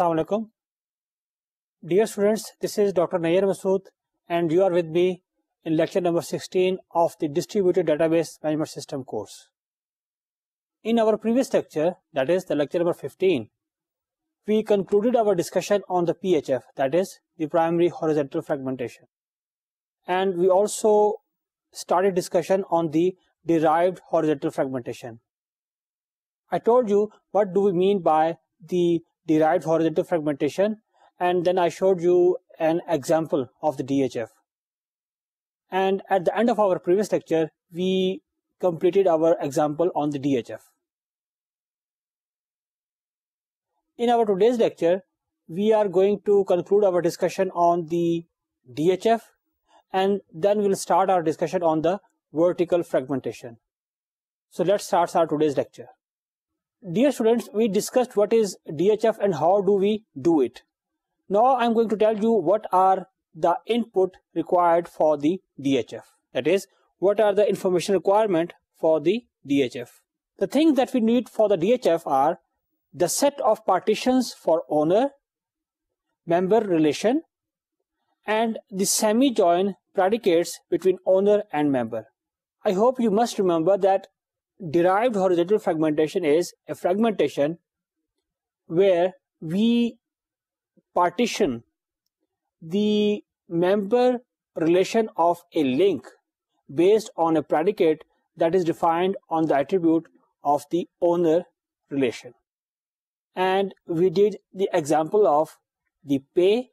Assalamualaikum. Dear students, this is Dr. Nayer Masood and you are with me in lecture number 16 of the Distributed Database Management System course. In our previous lecture, that is the lecture number 15, we concluded our discussion on the PHF, that is the primary horizontal fragmentation. And we also started discussion on the derived horizontal fragmentation. I told you what do we mean by the derived horizontal fragmentation, and then I showed you an example of the DHF. And at the end of our previous lecture, we completed our example on the DHF. In our today's lecture, we are going to conclude our discussion on the DHF and then we'll start our discussion on the vertical fragmentation. So let's start our today's lecture. Dear students, we discussed what is DHF and how do we do it. Now I'm going to tell you what are the input required for the DHF. That is, what are the information requirement for the DHF. The things that we need for the DHF are the set of partitions for owner, member relation, and the semi-join predicates between owner and member. I hope you must remember that derived horizontal fragmentation is a fragmentation where we partition the member relation of a link based on a predicate that is defined on the attribute of the owner relation. And we did the example of the pay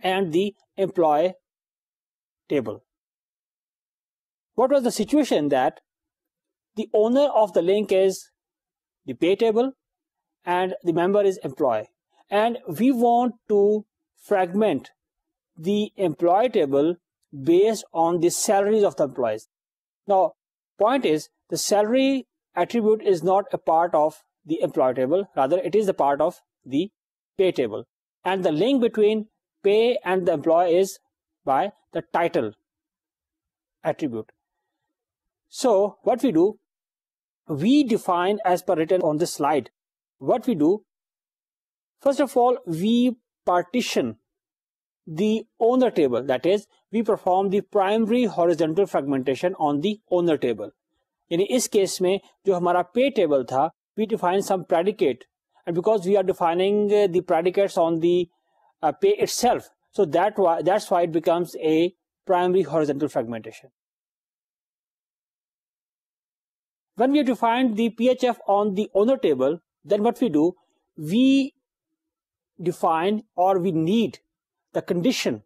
and the employee table. What was the situation that the owner of the link is the pay table and the member is employee. And we want to fragment the employee table based on the salaries of the employees. Now, point is the salary attribute is not a part of the employee table, rather it is a part of the pay table. And the link between pay and the employee is by the title attribute. So what we do, we define as per written on this slide. What we do, first of all, we partition the owner table. That is, we perform the primary horizontal fragmentation on the owner table. In this case, mein, jo pay table tha, we define some predicate. And because we are defining uh, the predicates on the uh, pay itself, so that that's why it becomes a primary horizontal fragmentation. When we have to find the PHF on the owner table, then what we do, we define or we need the condition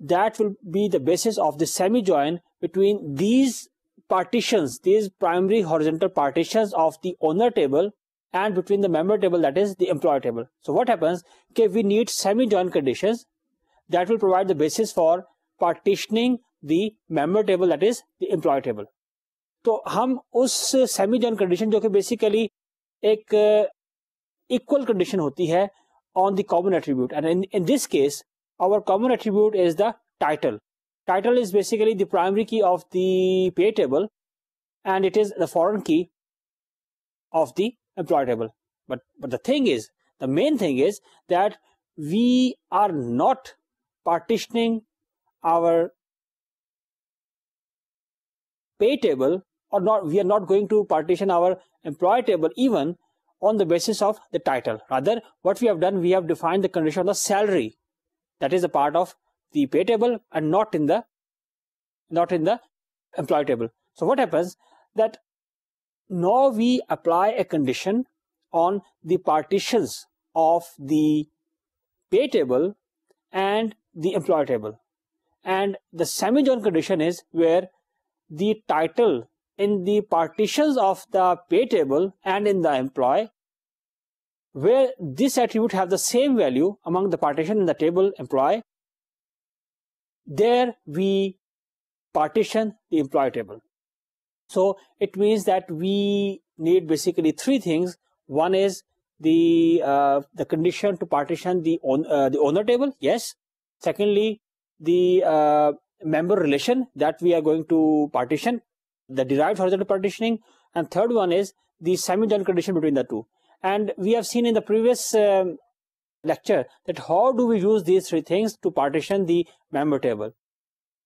that will be the basis of the semi-join between these partitions, these primary horizontal partitions of the owner table and between the member table that is the employee table. So what happens? Okay, we need semi-join conditions that will provide the basis for partitioning the member table that is the employee table. तो हम उस semi joint condition जो कि basically एक equal uh, condition होती है on the common attribute and in this case our common attribute is the title title is basically the primary key of the pay table and it is the foreign key of the employ table but but the thing is the main thing is that we are not partitioning our pay table or not we are not going to partition our employee table even on the basis of the title rather what we have done we have defined the condition of the salary that is a part of the pay table and not in the not in the employee table so what happens that now we apply a condition on the partitions of the pay table and the employee table and the semi semi-join condition is where the title in the partitions of the pay table and in the employee where this attribute have the same value among the partition in the table employee there we partition the employee table so it means that we need basically three things one is the uh, the condition to partition the on, uh, the owner table yes secondly the uh, member relation that we are going to partition the derived horizontal partitioning, and third one is the semi-joint condition between the two. And we have seen in the previous um, lecture that how do we use these three things to partition the member table.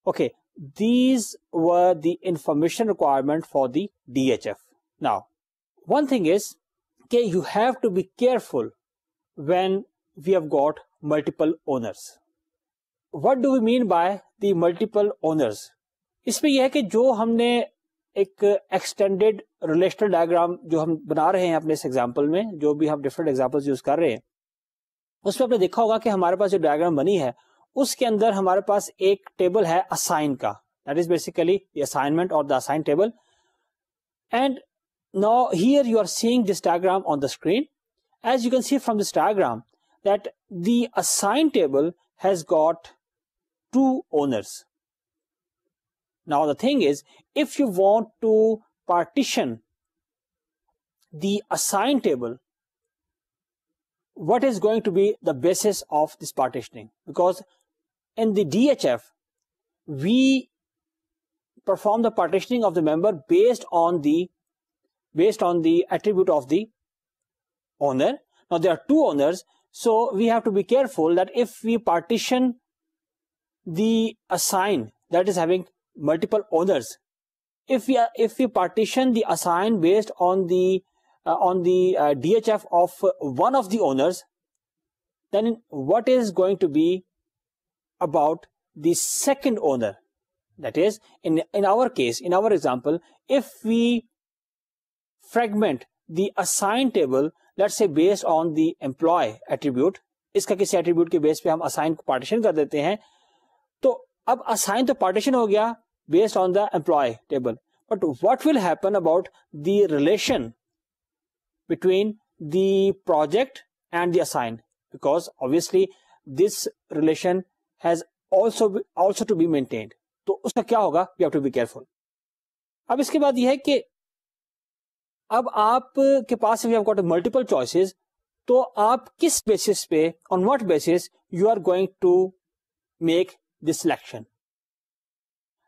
Okay, these were the information requirement for the DHF. Now, one thing is, okay, you have to be careful when we have got multiple owners. What do we mean by the multiple owners? इसमें यह है कि जो हमने एक extended relational diagram जो हम बना रहे हैं अपने इस एग्जाम्पल में जो भी हम डिफरेंट एग्जाम्पल यूज कर रहे हैं उसमें आपने देखा होगा कि हमारे पास जो डायग्राम बनी है उसके अंदर हमारे पास एक टेबल है असाइन का दैट इज बेसिकली असाइनमेंट और the assign table and now here you are seeing this diagram on the screen as you can see from this diagram that the assigned table has got two owners Now the thing is, if you want to partition the assign table, what is going to be the basis of this partitioning? Because in the DHF, we perform the partitioning of the member based on the based on the attribute of the owner. Now there are two owners, so we have to be careful that if we partition the assign that is having multiple owners if we are, if we partition the assign based on the uh, on the uh, DHF of one of the owners, then what is going to be about the second owner? That is, in in our case, in our example, if we fragment the assign table, let's say based on the employee attribute, Iska kisi attribute ke base pe हम assign partition kar dete hain. To ab assign to partition ho gaya based on the employee table. But what will happen about the relation between the project and the assigned? Because obviously this relation has also also to be maintained. So, उसका क्या होगा you have to be careful. अब इसके बाद यह है कि अब आप के पास we have got multiple choices तो आप किस बेसिस पे on what basis you are going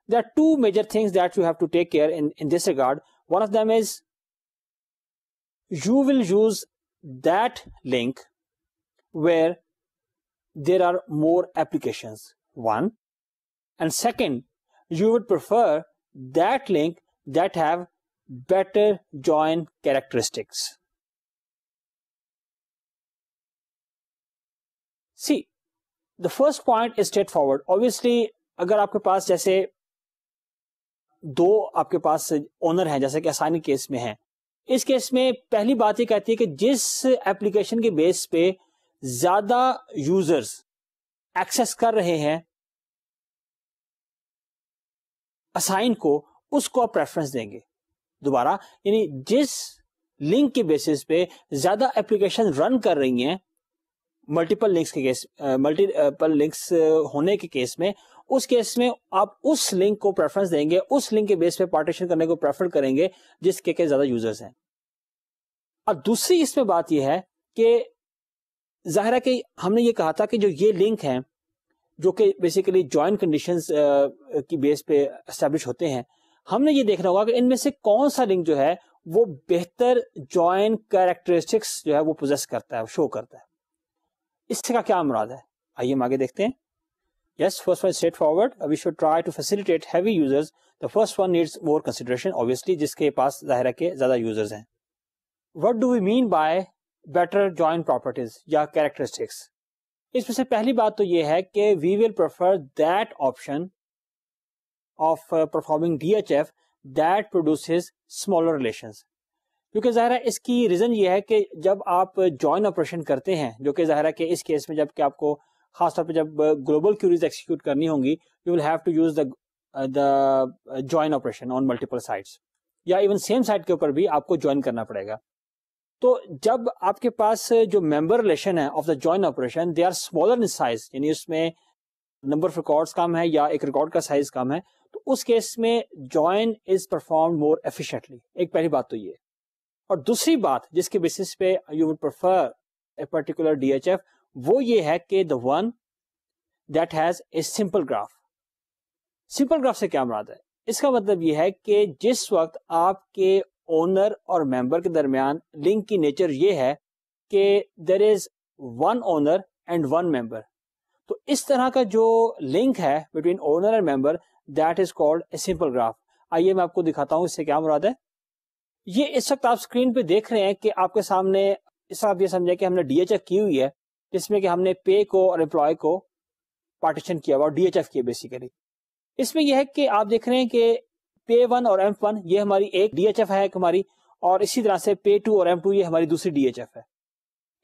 there are two major things that you have to take care in, in this regard. One of them is you will use that link where there are more applications, one. And second, you would prefer that link that have better join characteristics. See, the first point is straightforward. Obviously, अगर आपके पास जैसे दो आपके पास owner हैं जैसे कि आसानी case में है इस केस में पहली बात ये कहती है कि जिस एप्लीकेशन के बेस पे ज्यादा यूजर्स एक्सेस कर रहे हैं असाइन को उसको आप प्रेफरेंस देंगे दोबारा यानी जिस लिंक के बेसिस पे ज्यादा एप्लीकेशन रन कर रही हैं मल्टीपल लिंक्स के केस मल्टीपल लिंक्स होने के केस में उस केस में आप उस लिंक को प्रेफरेंस देंगे उस लिंक के बेस पे पार्टीशन करने को प्रेफर करेंगे जिसके के ज्यादा यूजर्स हैं और दूसरी इसमें बात यह है कि जाहिर है कि हमने ये कहा था कि जो ये लिंक है जो कि बेसिकली ज्वाइन कंडीशन की बेस पे एस्टेब्लिश होते हैं हमने ये देखना होगा कि इनमें से कौन सा लिंक जो है वो बेहतर ज्वाइन कैरेक्टरिस्टिक्स जो है वो प्रोजेस करता है शो करता है इससे का क्या मुराद है आइए हम आगे देखते हैं Yes, first one is straightforward. Uh, We should try to facilitate heavy users. The first one needs more consideration, obviously, जिसके पास ज़ाहिर के ज़्यादा users हैं. What do we mean by better join properties या characteristics? इसमें से पहली बात तो ये है कि we will prefer that option of uh, performing DHF that produces smaller relations. کیونکہ اس क्योंकि ज़ाहिर इसकी रीज़न ये है कि जब आप जॉइन ऑपरेशन करते हैं जो کہ اس کیس میں جب کہ آپ کو खासतौर पर जब ग्लोबल क्यूरीज एक्सिक्यूट करनी होंगी you will have to use the join operation on multiple sites या इवन सेम साइट के ऊपर भी आपको ज्वाइन करना पड़ेगा तो जब आपके पास जो मेंबर रिलेशन है of the join operation they are smaller in size यानी उसमें नंबर ऑफ रिकॉर्ड कम है या एक रिकॉर्ड का साइज कम है तो उस केस में join is perform more efficiently एक पहली बात तो ये और दूसरी बात जिसके बेसिस पे you would prefer a particular DHF वो ये है कि the one that has a simple graph simple graph से क्या मुराद है इसका मतलब यह है कि जिस वक्त आपके ओनर और मेंबर के दरमियान लिंक की नेचर यह है कि there is one owner and one member तो इस तरह का जो लिंक है between owner and member that is called a simple graph आइए मैं आपको दिखाता हूं इससे क्या मुराद है ये इस वक्त आप स्क्रीन पे देख रहे हैं कि आपके सामने इस आप ये समझे कि हमने डीएचए की हुई है जिसमें कि हमने पे को और एम्प्लॉय को पार्टीशन किया हुआ डीएचएफ किया बेसिकली इसमें यह है कि आप देख रहे हैं कि पे वन और एम वन ये हमारी एक डीएचएफ है एक हमारी और इसी तरह से पे टू और एम टू ये हमारी दूसरी डीएचएफ है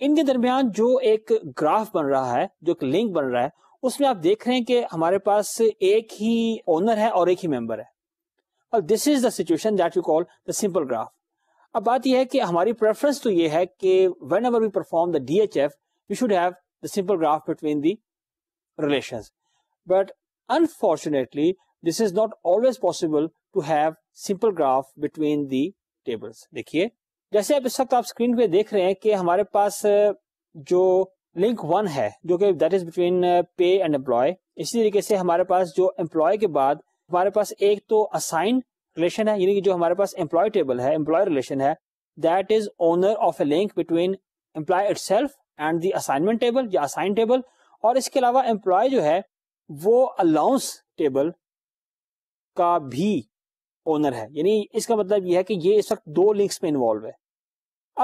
इनके दरमियान जो एक ग्राफ बन रहा है जो एक लिंक बन रहा है उसमें आप देख रहे हैं कि हमारे पास एक ही ओनर है और एक ही मेंबर है और this is the situation that you call the simple graph अब बात यह है कि हमारी प्रेफरेंस तो ये है कि whenever we perform the DHF we should have the simple graph between the relations. But unfortunately, this is not always possible to have simple graph between the tables. देखिए जैसे आप इस वक्त आप स्क्रीन पे देख रहे हैं कि हमारे पास जो लिंक वन है जो कि that is between pay and employ इसी तरीके से हमारे पास जो एम्प्लॉय के बाद हमारे पास एक तो असाइन रिलेशन है यानी कि जो हमारे पास एम्प्लॉय टेबल है एम्प्लॉय रिलेशन है that is owner of a link between employ it and the assignment table या असाइन टेबल और इसके अलावा एम्प्लॉय जो है वो अलाउंस टेबल का भी ओनर है यानी इसका मतलब यह है कि ये इस वक्त दो लिंक्स में इन्वॉल्व है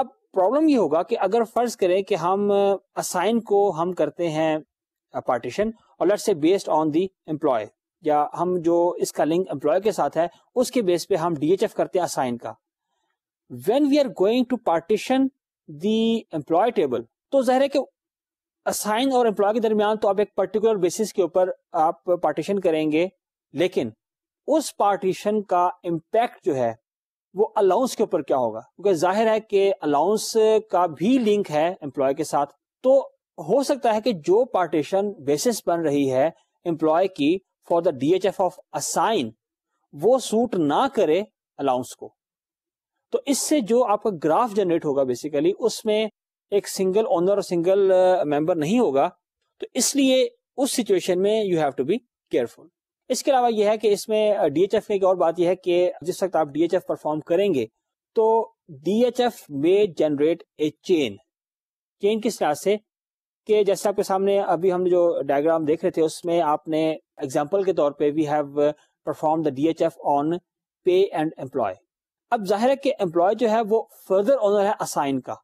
अब प्रॉब्लम ये होगा कि अगर फर्ज करें कि हम असाइन uh, को हम करते हैं पार्टीशन uh, और लेट से बेस्ड ऑन दी एम्प्लॉय या हम जो इसका लिंक एम्प्लॉय के साथ है उसके बेस पे हम डीएचएफ करते हैं असाइन का when we are going to partition the employ table तो जहर है कि असाइन और एम्प्लॉय के दरमियान तो आप एक पर्टिकुलर बेसिस के ऊपर आप पार्टीशन करेंगे लेकिन उस पार्टीशन का इम्पैक्ट जो है वो अलाउंस के ऊपर क्या होगा क्योंकि जाहिर है कि अलाउंस का भी लिंक है एम्प्लॉय के साथ तो हो सकता है कि जो पार्टीशन बेसिस बन रही है एम्प्लॉय की for the D H F of assign वो सूट ना करे अलाउंस को तो इससे जो आपका ग्राफ जनरेट होगा बेसिकली उसमें एक सिंगल ओनर और सिंगल मेंबर नहीं होगा तो इसलिए उस सिचुएशन में you have to be careful इसके अलावा यह है कि इसमें डीएचएफ uh, में एक और बात यह है कि जिस वक्त आप डीएचएफ परफॉर्म करेंगे तो डीएचएफ में जनरेट ए चेन चेन किस तरह से कि जैसे आपके सामने अभी हम जो डायग्राम देख रहे थे उसमें आपने एग्जाम्पल के तौर पे we have perform the DHF on pay and employ अब जाहिर है कि एम्प्लॉय जो है वो फर्दर ओनर है असाइन का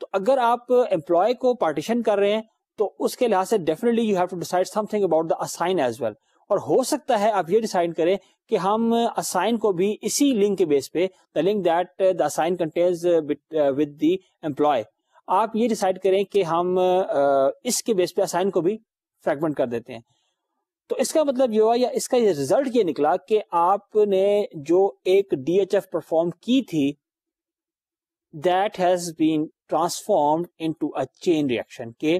तो अगर आप एम्प्लॉय को पार्टीशन कर रहे हैं तो उसके लिहाज से definitely you have to decide something about the assign as well और हो सकता है आप ये डिसाइड करें कि हम असाइन को भी इसी लिंक के बेस पे the link that the assign contains with the employ आप ये डिसाइड करें कि हम uh, इसके बेस पे असाइन को भी फ्रेगमेंट कर देते हैं तो इसका मतलब ये हुआ या इसका ये रिजल्ट ये निकला कि आपने जो एक डीएचएफ परफॉर्म की थी that has been transformed into a chain reaction के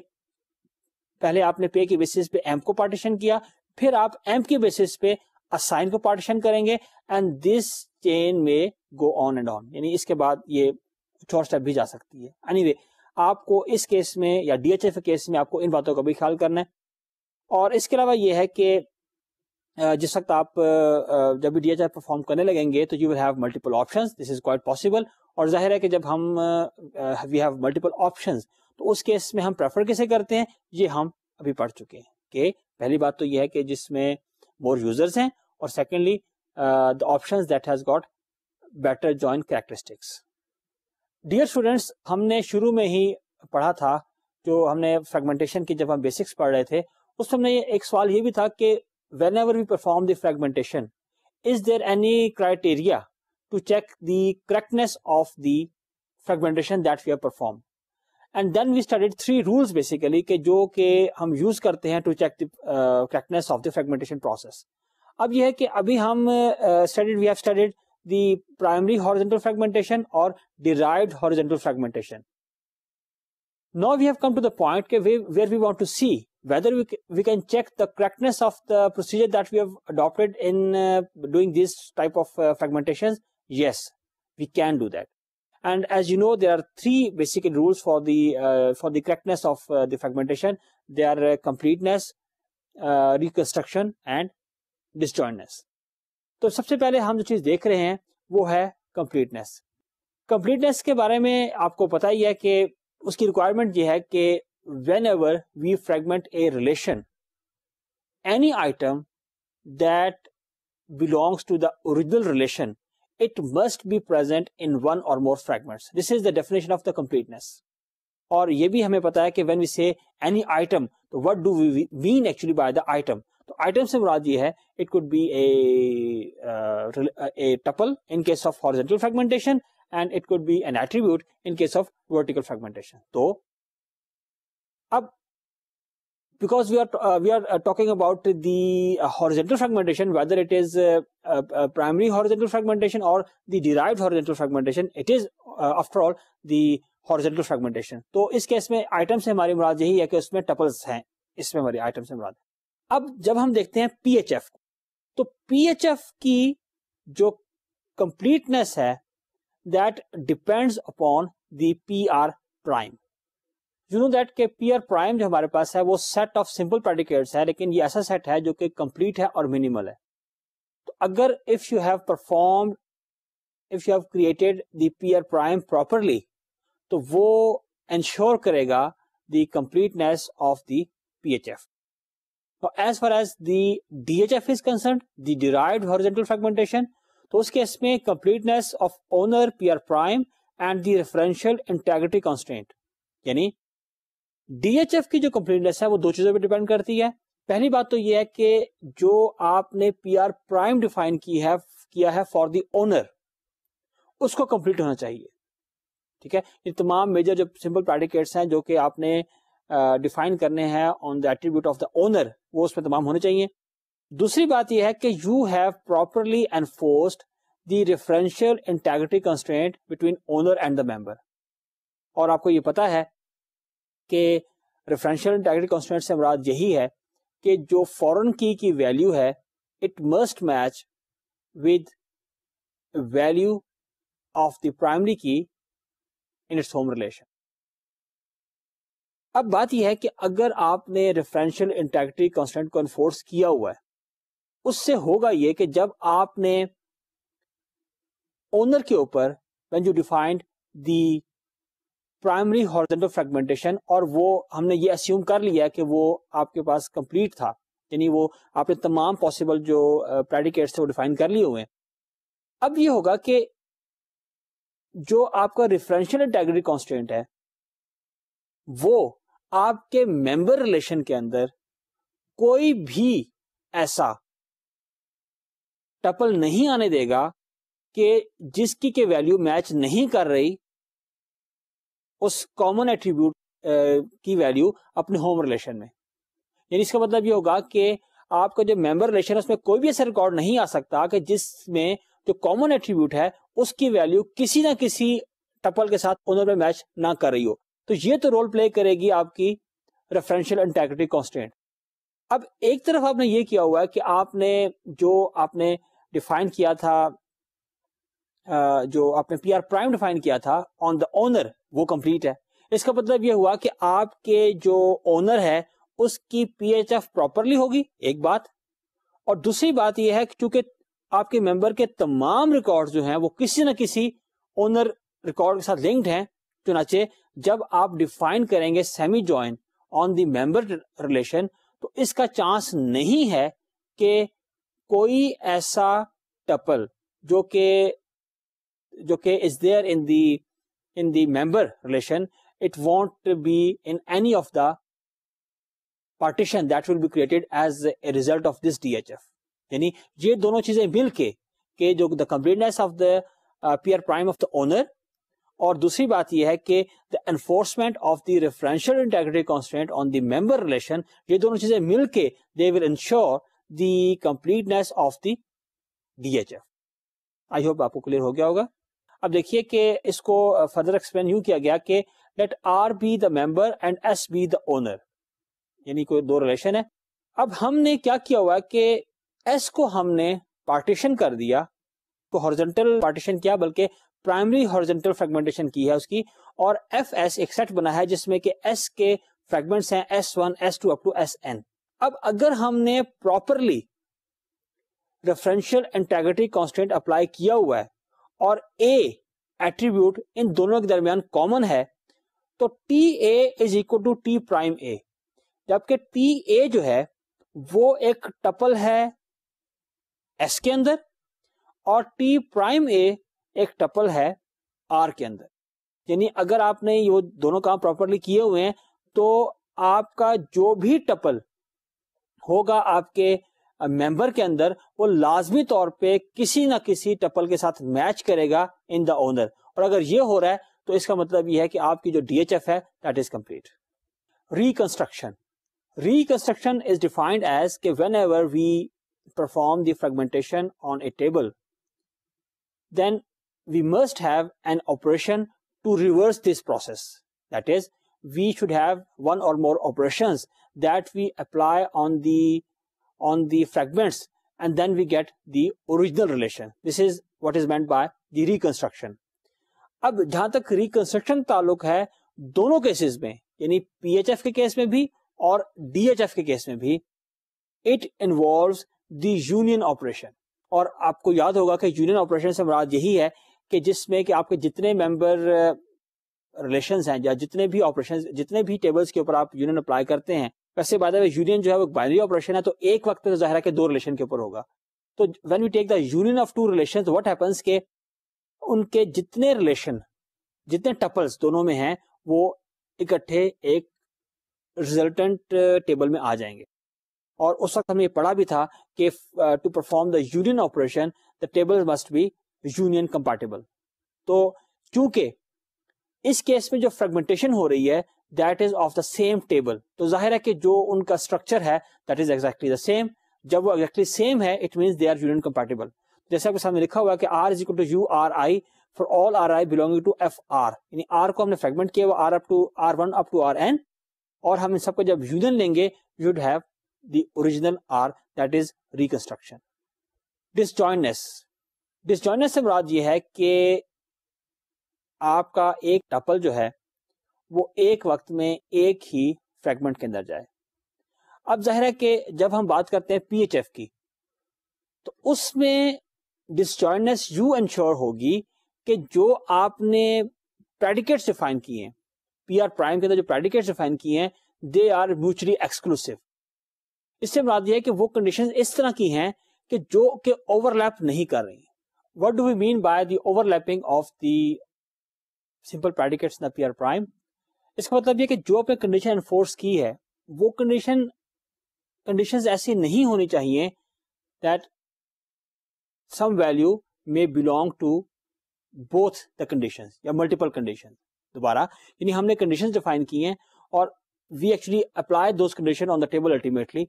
पहले आपने पे के बेसिस पे एम को पार्टीशन किया फिर आप एम के बेसिस पे असाइन को पार्टीशन करेंगे एंड दिस चेन में गो ऑन एंड ऑन यानी इसके बाद ये कुछ और स्टेप भी जा सकती है एनीवे anyway, आपको इस केस में या डीएचएफ केस में आपको इन बातों का भी ख्याल करना है और इसके अलावा यह है कि जिस वक्त आप जब भी डी एच आर परफॉर्म करने लगेंगे तो you will have multiple option this is quite possible और जाहिर है कि जब हम वी हैव मल्टीपल ऑप्शन तो उस केस में हम प्रेफर कैसे करते हैं ये हम अभी पढ़ चुके हैं कि पहली बात तो यह है कि जिसमें मोर यूजर्स हैं और secondly the option that has got better join characteristics dear students हमने शुरू में ही पढ़ा था जो हमने फ्रेगमेंटेशन की जब हम बेसिक्स पढ़ रहे थे उस समय एक सवाल ये भी था कि whenever we perform the fragmentation, is there any criteria to check the correctness of the fragmentation that we have performed? And then we studied three rules basically कि जो कि हम to check the uh, correctness of the fragmentation process. अब यह है कि अभी हम uh, the primary horizontal fragmentation or derived horizontal fragmentation. Now we have come to the point where we want to see whether we, we can check the correctness of the procedure that we have adopted in uh, doing this type of uh, fragmentations yes we can do that and as you know there are three basic rules for the uh, for the correctness of uh, the fragmentation they are uh, completeness uh, reconstruction and disjointness to sabse pehle hum jo cheez dekh rahe hain wo hai completeness completeness ke bare mein aapko pata hi hai कि uski requirement ye hai कि whenever we fragment a relation, any item that belongs to the original relation, it must be present in one or more fragments. This is the definition of the completeness. Or, ये भी हमें पता है कि when we say any item तो what do we mean the item? The item तो item से मुराद ये है it could be a tuple in case of horizontal fragmentation and it could be an attribute in case of vertical fragmentation तो अब because we are we are talking about the horizontal fragmentation whether it is primary horizontal fragmentation और the derive horizontal fragmentation it is after all the horizontal fragmentation तो इस case में items से हमारी मुराद यही है कि उसमें टपल्स हैं इसमें हमारी आइटम्स से मुराद अब जब हम देखते हैं पीएचएफ को तो पी एच एफ की जो कंप्लीटनेस है that depends upon the P R prime you know that K R prime जो हमारे पास है वो सेट ऑफ सिंपल प्रेडिकेट्स है लेकिन ये ऐसा सेट है जो कि कंप्लीट है और मिनिमल है तो अगर if you have perform if you have created the R prime properly तो वो इंश्योर करेगा the completeness of the as far as the D H F is concern the derive horizontal fragmentation तो उस case में of owner P R prime and the referential integrity constant यानी DHF की जो completeness है वो दो चीजों पर डिपेंड करती है पहली बात तो ये है कि जो आपने पी आर प्राइम डिफाइन की है किया है फॉर दी ओनर उसको कंप्लीट होना चाहिए ठीक है ये तमाम मेजर जो सिंपल प्रेडिकेट्स हैं जो कि आपने डिफाइन uh, करने हैं on the attribute of the owner वो उसमें तमाम होने चाहिए दूसरी बात यह है कि you have properly enforced the referential integrity constant between owner and the member और आपको ये पता है कि रेफरेंशियल इंटेग्रिटी कॉन्स्टेंट से मुराद यही है कि जो फॉरेन की की वैल्यू है it must match with value of the primary key in its home relation अब बात यह है कि अगर आपने रेफरेंशियल इंटेग्रिटी कांस्टेंट को इन्फोर्स किया हुआ है उससे होगा ये कि जब आपने ओनर के ऊपर when you defined the primary horizontal fragmentation और वो हमने ये अस्यूम कर लिया कि वो आपके पास कंप्लीट था यानी वो आपने तमाम पॉसिबल जो प्रेडिकेट्स थे वो डिफाइन कर लिए हुए हैं अब ये होगा कि जो आपका रेफरेंशियल इंटेग्रिटी कॉन्स्टेंट है वो आपके मेंबर रिलेशन के अंदर कोई भी ऐसा टपल नहीं आने देगा कि जिसकी के वैल्यू मैच नहीं कर रही उस कॉमन एट्रीब्यूट की वैल्यू अपने होम रिलेशन में यानी इसका मतलब ये होगा कि आपका जो मेंबर रिलेशन है उसमें कोई भी ऐसा रिकॉर्ड नहीं आ सकता कि जिसमें जो कॉमन एट्रीब्यूट है उसकी वैल्यू किसी ना किसी टपल के साथ ओनर में मैच ना कर रही हो तो ये तो रोल प्ले करेगी आपकी रेफरेंशियल इंटेग्रिटी कॉन्स्टेंट अब एक तरफ आपने ये किया हुआ है कि आपने जो आपने डिफाइन किया था जो आपने पी आर प्राइम डिफाइन किया था ऑन द ओनर वो कंप्लीट है इसका मतलब ये हुआ कि आपके जो ओनर है उसकी पी एच एफ प्रॉपरली होगी एक बात और दूसरी बात यह है क्योंकि आपके मेंबर के तमाम रिकॉर्ड जो हैं वो किसी न किसी ओनर रिकॉर्ड के साथ लिंक्ड हैं चुनाचे जब आप डिफाइन करेंगे semi join on the member relation तो इसका चांस नहीं है कि कोई ऐसा टपल जो कि जो कि is there in the in the member relation it won't be in any of the partition that will be created as a result of this DHF यानी ये दोनों चीजें मिलके के जो the completeness of the PR prime of the owner और दूसरी बात यह है कि the enforcement of the referential integrity constant on the member relation ये दोनों चीजें मिलके they will ensure the completeness of the DHF I hope आपको क्लियर हो गया होगा अब देखिए कि इसको फर्दर एक्सप्लेन यू किया गया कि let R be the member and S be the owner यानी कोई दो रिलेशन है अब हमने क्या किया हुआ कि एस को हमने पार्टीशन कर दिया तो हॉर्जेंटल पार्टीशन किया बल्कि प्राइमरी हॉर्जेंटल फ्रेगमेंटेशन की है उसकी और एफ एस एक सेट बना है जिसमें कि एस के फ्रेगमेंट्स हैं S one S two up to S N अब अगर हमने properly referential integrity constant apply किया हुआ है और ए एट्रीब्यूट इन दोनों के दरमियान कॉमन है तो T A is equal to T prime A जबकि टी ए जो है वो एक टपल है एस के अंदर और टी प्राइम ए एक टपल है आर के अंदर यानी अगर आपने ये दोनों काम प्रॉपरली किए हुए हैं तो आपका जो भी टपल होगा आपके मेंबर के अंदर वो लाजमी तौर पे किसी ना किसी टपल के साथ मैच करेगा इन द ओनर और अगर ये हो रहा है तो इसका मतलब ये है कि आपकी जो डीएचएफ है that is complete reconstruction reconstruction is defined as के whenever we perform the on a table then we must have an operation to reverse this process that is we should have one or more operation that we apply on the on the fragments and then we get the original relation. This is what is meant by the reconstruction. अब जहां तक reconstruction ताल्लुक है दोनों cases में यानी PHF के case में भी और डीएचएफ के केस में भी it involve the union operation और आपको याद होगा कि यूनियन ऑपरेशन से मुराद यही है कि जिसमें कि आपके जितने मेंबर रिलेशंस uh, हैं या जितने भी ऑपरेशन जितने भी टेबल्स के ऊपर आप यूनियन अप्लाई करते हैं वैसे बाद यूनियन जो है वो बाइनरी ऑपरेशन है तो एक वक्त तो जाहिर है कि दो रिलेशन के ऊपर होगा तो when we take the union of two relation what happens के उनके जितने रिलेशन जितने टपल्स दोनों में हैं वो इकट्ठे एक रिजल्टेंट टेबल में आ जाएंगे और उस वक्त हमने पढ़ा भी था कि to perform the union operation the table must be union compatible तो चूंकि इस केस में जो फ्रेगमेंटेशन हो रही है that is of the same table तो जाहिर है कि जो उनका स्ट्रक्चर है that is exactly the same जब वो एक्जैक्टली सेम है it mean they are union compatible जैसे आपके सामने लिखा हुआ है कि R is equal to U R I for all R I belonging to F R यानी आर को हमने फ्रेगमेंट किया R up to R one up to R N और हम इन सबको जब यूनियन लेंगे you'd have the original R that is reconstruction disjointness disjointness से मुराद ये है कि आपका एक टपल जो है वो एक वक्त में एक ही फ्रेगमेंट के अंदर जाए अब जाहिर है कि जब हम बात करते हैं पीएचएफ की तो उसमें डिस्जॉइंटनेस यू इंश्योर होगी कि जो आपने प्रेडिकेट्स डिफाइन किए हैं पी आर प्राइम के अंदर जो प्रेडिकेट्स डिफाइन किए हैं दे आर म्यूचुअली एक्सक्लूसिव इससे मुराद यह है कि वो कंडीशन इस तरह की हैं कि जो कि ओवरलैप नहीं कर रही what do we mean by the overlapping of the simple predicates in the R prime इसका मतलब ये कि जो आपने कंडीशन एनफोर्स की है वो कंडीशन कंडीशंस ऐसी नहीं होनी चाहिए that some value may belong to both the condition या मल्टीपल कंडीशन दोबारा यानी हमने कंडीशन डिफाइन की हैं और वी एक्चुअली अप्लाई दो condition on the table ultimately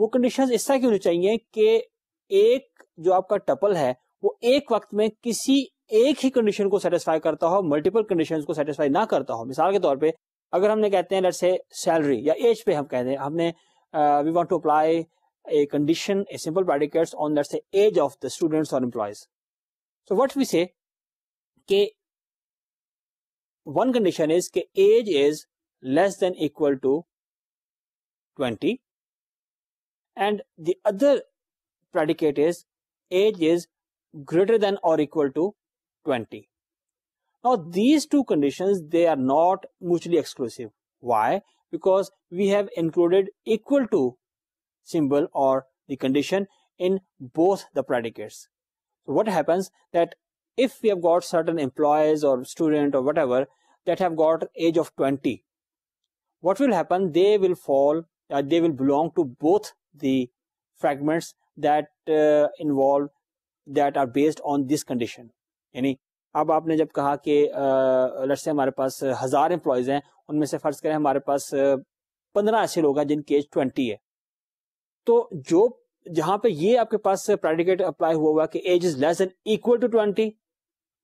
वो कंडीशन इस तरह की होनी चाहिए कि एक जो आपका टपल है वो एक वक्त में किसी एक ही कंडीशन को सेटिस्फाई करता हो मल्टीपल कंडीशन को सेटिस्फाई ना करता हो मिसाल के तौर पे अगर हमने कहते हैं सैलरी या एज पे हम कहते हैं हमने we want to apply a condition a simple predicate on that say age of the students और employees so what we say one condition is के age is less than equal to twenty and the other predicate is age is greater than or equal to twenty Now these two conditions, they are not mutually exclusive. Why? Because we have included equal to symbol or the condition in both the predicates. So what happens that if we have got certain employees or student or whatever that have got age of 20, what will happen? They will fall, uh, they will belong to both the fragments that uh, involve that are based on this condition. Any अब आपने जब कहा कि लड़से हमारे पास हजार employees हैं उनमें से फर्ज करें हमारे पास पंद्रह ऐसे लोग हैं जिनकी एज ट्वेंटी है तो जो जहां पे ये आपके पास प्रेडिकेट अप्लाई हुआ हुआ कि age is less than equal to twenty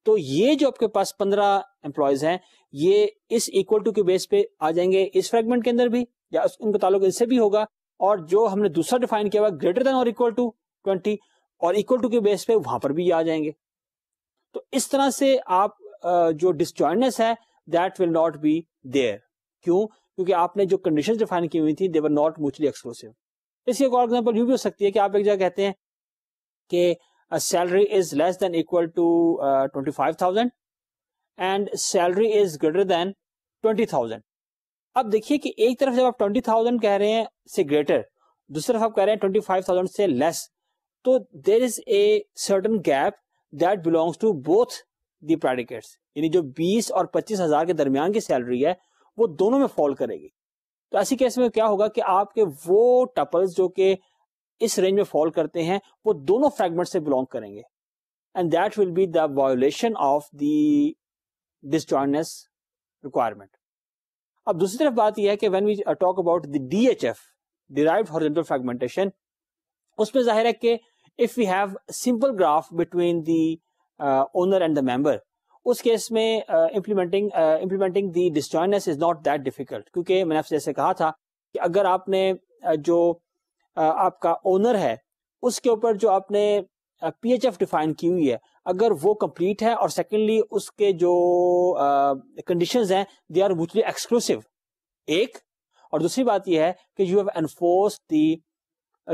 तो ये जो आपके पास पंद्रह एम्प्लॉयज हैं ये इस इक्वल टू के बेस पे आ जाएंगे इस फ्रेगमेंट के अंदर भी या उनका ताल्लुक इससे भी होगा और जो हमने दूसरा डिफाइन किया हुआ greater than or equal to twenty or equal to के बेस पे वहां पर भी आ जाएंगे तो इस तरह से आप जो डिस्जॉइंटनेस है that will not be there क्यों क्योंकि आपने जो कंडीशन डिफाइन की हुई थी they were not mutually exclusive इसकी एक और एग्जाम्पल यू भी हो सकती है कि आप एक जगह कहते हैं कि salary is less than equal to twenty five thousand and salary is greater than twenty thousand अब देखिए कि एक तरफ जब आप ट्वेंटी थाउजेंड कह रहे हैं से ग्रेटर दूसरी तरफ आप कह रहे हैं ट्वेंटी फाइव थाउजेंड से लेस तो there is a certain gap that belongs to both the predicates यानी जो बीस और पच्चीस हजार के दरमियान की सैलरी है वो दोनों में फॉल करेगी तो ऐसी केस में क्या होगा कि आपके वो टपल्स जो के इस रेंज में फॉल करते हैं वो दोनों फ्रेगमेंट से बिलोंग करेंगे and that will be the of the requirement अब दूसरी तरफ बात यह है कि when we talk about the DHF derive horizontal fragmentation उसमें जाहिर है कि if we have simple graph between the owner and the member उस केस में implementing implementing the disjointness is not that difficult क्योंकि मैंने आपसे जैसे कहा था कि अगर आपने uh, जो uh, आपका ओनर है उसके ऊपर जो आपने पी एच एफ डिफाइन की हुई है अगर वो कंप्लीट है और सेकेंडली उसके जो कंडीशन uh, हैं दे आर मुचली एक्सक्लूसिव एक और दूसरी बात यह है कि you have enforce the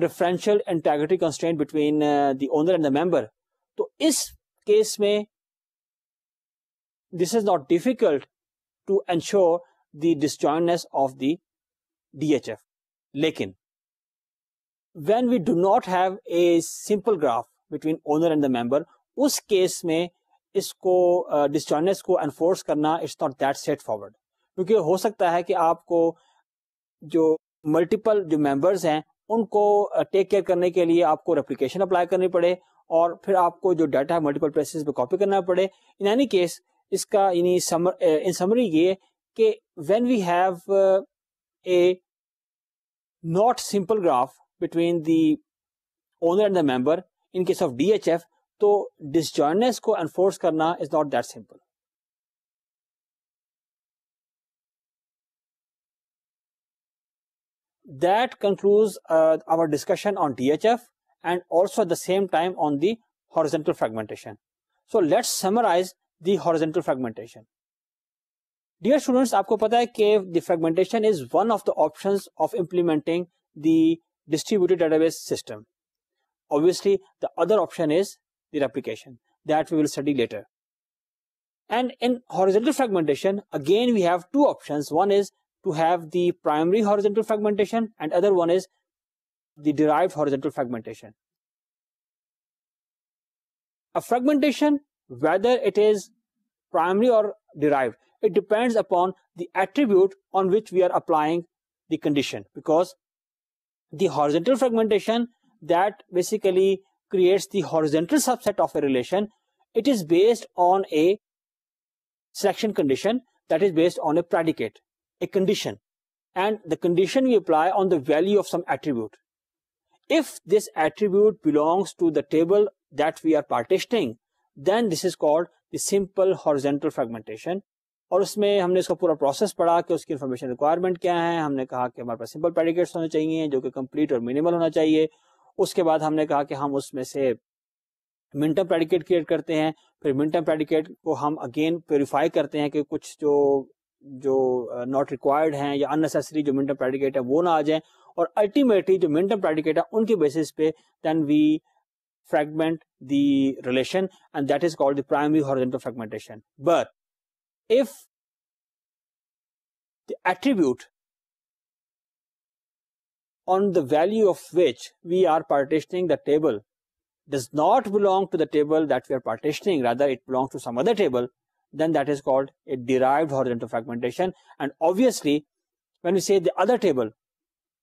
referential integrity constant between the owner and the member तो इस केस में this is not difficult to ensure the disjointness of the DHF लेकिन when we do not have a simple graph between owner and the member उस case में इसको disjointness uh, को enforce करना it's not that straightforward क्योंकि हो सकता है कि आपको जो मल्टीपल जो मेंबर्स हैं उनको टेक केयर करने के लिए आपको रेप्लीकेशन अप्लाई करनी पड़े और फिर आपको जो डाटा है मल्टीपल प्लेसेस पे कॉपी करना पड़े इन एनी केस इसका यानी इन समरी ये कि when we have a not simple graph between the owner and the member in case of DHF तो डिसजॉइंटनेस को एनफोर्स करना is not that simple that concludes uh, our discussion on DHF and also at the same time on the horizontal fragmentation. So let's summarize the horizontal fragmentation. Dear students, आपको पता है कि the fragmentation is one of the options of implementing the distributed database system. Obviously, the other option is the replication that we will study later. And in horizontal fragmentation, again we have two options. One is to have the primary horizontal fragmentation and other one is the derived horizontal fragmentation. A fragmentation, whether it is primary or derived, it depends upon the attribute on which we are applying the condition because the horizontal fragmentation that basically creates the horizontal subset of a relation, it is based on a selection condition that is based on a predicate. a condition and the condition we apply on the value of some attribute. If this attribute belongs to the table that we are partitioning, then this is called the simple horizontal fragmentation. और उसमें हमने इसका पूरा process पढ़ा कि उसकी information requirement क्या है हमने कहा कि हमारे पास सिंपल पेडिकेट्स होने चाहिए जो कि कंप्लीट और मिनिमल होना चाहिए उसके बाद हमने कहा कि हम उसमें से मिनटम पेडिकेट क्रिएट करते हैं फिर मिनटम पेडिकेट को हम अगेन प्योरीफाई करते हैं कि कुछ जो जो नॉट रिक्वायर्ड हैं या अननेसेसरी जो मिनटम प्रेडिकेट है वो ना आ जाए और अल्टीमेटली जो मिनटम प्रेडिकेट है उनके बेसिस पे then we fragment the relation and that is called the primary horizontal fragmentation. But if the attribute on the value of which we are partitioning the table does not belong to the table that we are partitioning, rather it belongs to some other table, then that is called a derived horizontal fragmentation. And obviously, when we say the other table,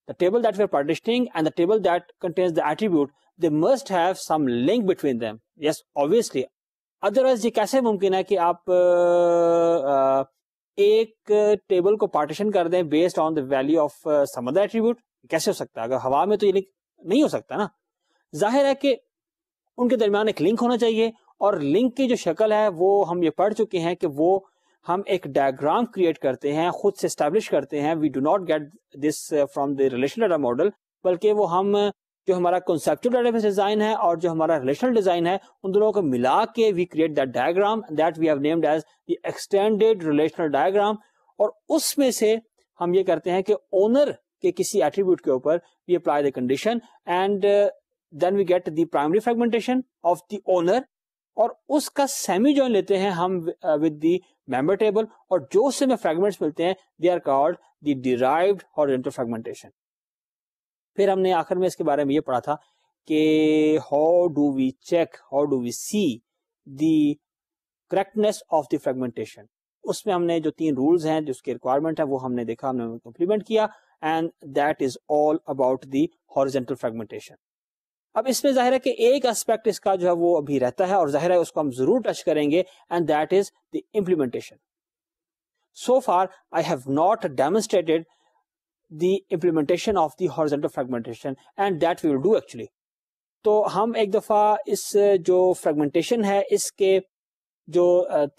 the table that we are partitioning and the table that contains the attribute, they must have some link between them. Yes, obviously. Otherwise ये कैसे मुमकिन है कि आप आ, एक table को partition कर दें based on the value of some other attribute कैसे हो सकता है अगर हवा में तो ये नहीं हो सकता ना जाहिर है कि उनके दरमियान एक लिंक होना चाहिए और लिंक की जो शक्ल है वो हम ये पढ़ चुके हैं कि वो हम एक डायग्राम क्रिएट करते हैं खुद से स्टैब्लिश करते हैं we do not get this from the relational data model बल्कि वो हम uh, जो हमारा कॉन्सेप्चुअल डेटाबेस डिजाइन है और जो हमारा रिलेशनल डिजाइन है उन दोनों को मिला के we create that diagram that we have named as the extended relational diagram और उसमें से हम ये करते हैं कि ओनर के किसी एट्रीब्यूट के ऊपर we apply the condition and then we get the primary fragmentation of the owner और उसका सेमी जॉइन लेते हैं हम विद दी मेंबर टेबल और जो से में फ्रेगमेंट्स मिलते हैं they are called the derived horizontal fragmentation फिर हमने आखिर में इसके बारे में ये पढ़ा था कि how do we check how do we see the correctness of the fragmentation उसमें हमने जो तीन रूल्स हैं जिसके रिक्वायरमेंट है वो हमने देखा हमने कंप्लीमेंट किया and that is all about the horizontal fragmentation अब इसमें जाहिर है कि एक एस्पेक्ट इसका जो है वो अभी रहता है और जाहिर है उसको हम जरूर टच करेंगे and that is the implementation so far I have not demonstrated the implementation of the horizontal fragmentation and that we will do actually तो हम एक दफा इस जो फ्रेगमेंटेशन है इसके जो